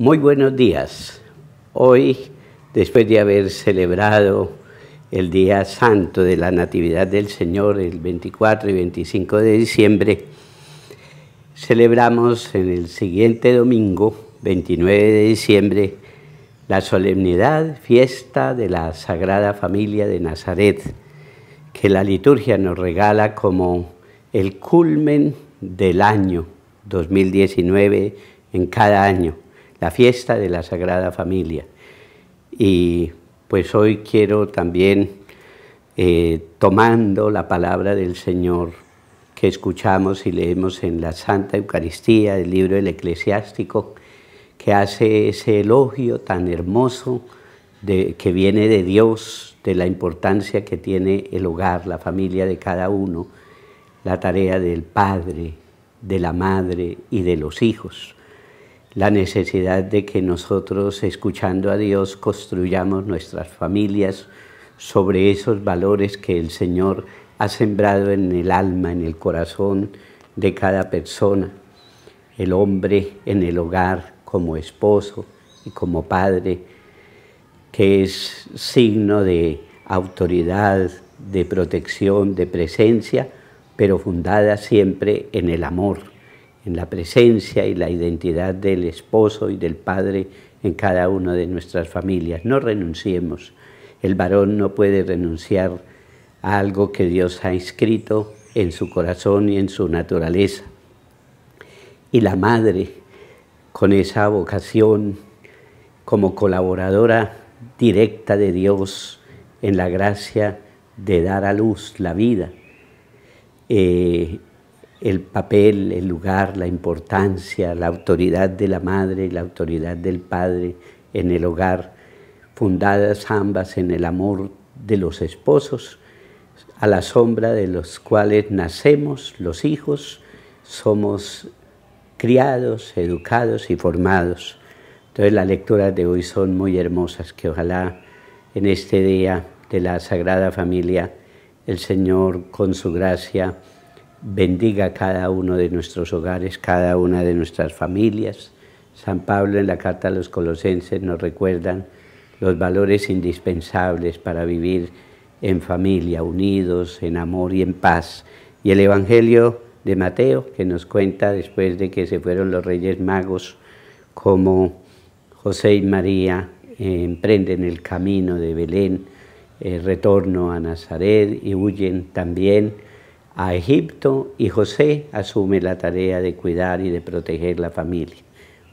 Muy buenos días. Hoy, después de haber celebrado el Día Santo de la Natividad del Señor, el 24 y 25 de diciembre, celebramos en el siguiente domingo, 29 de diciembre, la solemnidad fiesta de la Sagrada Familia de Nazaret, que la liturgia nos regala como el culmen del año 2019 en cada año la fiesta de la Sagrada Familia. Y pues hoy quiero también, eh, tomando la palabra del Señor que escuchamos y leemos en la Santa Eucaristía del libro del Eclesiástico, que hace ese elogio tan hermoso de, que viene de Dios, de la importancia que tiene el hogar, la familia de cada uno, la tarea del padre, de la madre y de los hijos la necesidad de que nosotros, escuchando a Dios, construyamos nuestras familias sobre esos valores que el Señor ha sembrado en el alma, en el corazón de cada persona. El hombre en el hogar como esposo y como padre, que es signo de autoridad, de protección, de presencia, pero fundada siempre en el amor en la presencia y la identidad del esposo y del padre en cada una de nuestras familias. No renunciemos. El varón no puede renunciar a algo que Dios ha inscrito en su corazón y en su naturaleza. Y la madre, con esa vocación como colaboradora directa de Dios en la gracia de dar a luz la vida, eh, el papel, el lugar, la importancia, la autoridad de la madre y la autoridad del padre en el hogar, fundadas ambas en el amor de los esposos, a la sombra de los cuales nacemos los hijos, somos criados, educados y formados. Entonces las lecturas de hoy son muy hermosas, que ojalá en este día de la Sagrada Familia el Señor con su gracia bendiga cada uno de nuestros hogares, cada una de nuestras familias. San Pablo en la carta a los colosenses nos recuerdan los valores indispensables para vivir en familia, unidos, en amor y en paz. Y el Evangelio de Mateo, que nos cuenta después de que se fueron los reyes magos, cómo José y María eh, emprenden el camino de Belén, el eh, retorno a Nazaret y huyen también a Egipto y José asume la tarea de cuidar y de proteger la familia.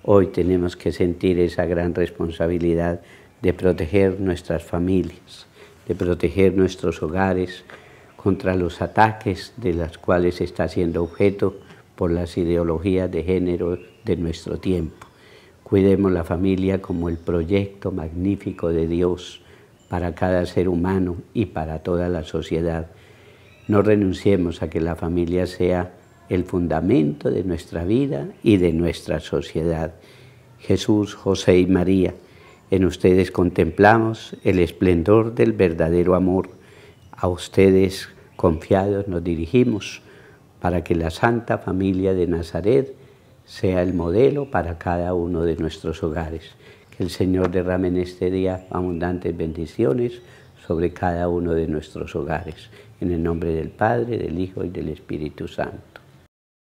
Hoy tenemos que sentir esa gran responsabilidad de proteger nuestras familias, de proteger nuestros hogares contra los ataques de los cuales está siendo objeto por las ideologías de género de nuestro tiempo. Cuidemos la familia como el proyecto magnífico de Dios para cada ser humano y para toda la sociedad no renunciemos a que la familia sea el fundamento de nuestra vida y de nuestra sociedad. Jesús, José y María, en ustedes contemplamos el esplendor del verdadero amor. A ustedes confiados nos dirigimos para que la Santa Familia de Nazaret sea el modelo para cada uno de nuestros hogares. Que el Señor derrame en este día abundantes bendiciones sobre cada uno de nuestros hogares. En el nombre del Padre, del Hijo y del Espíritu Santo.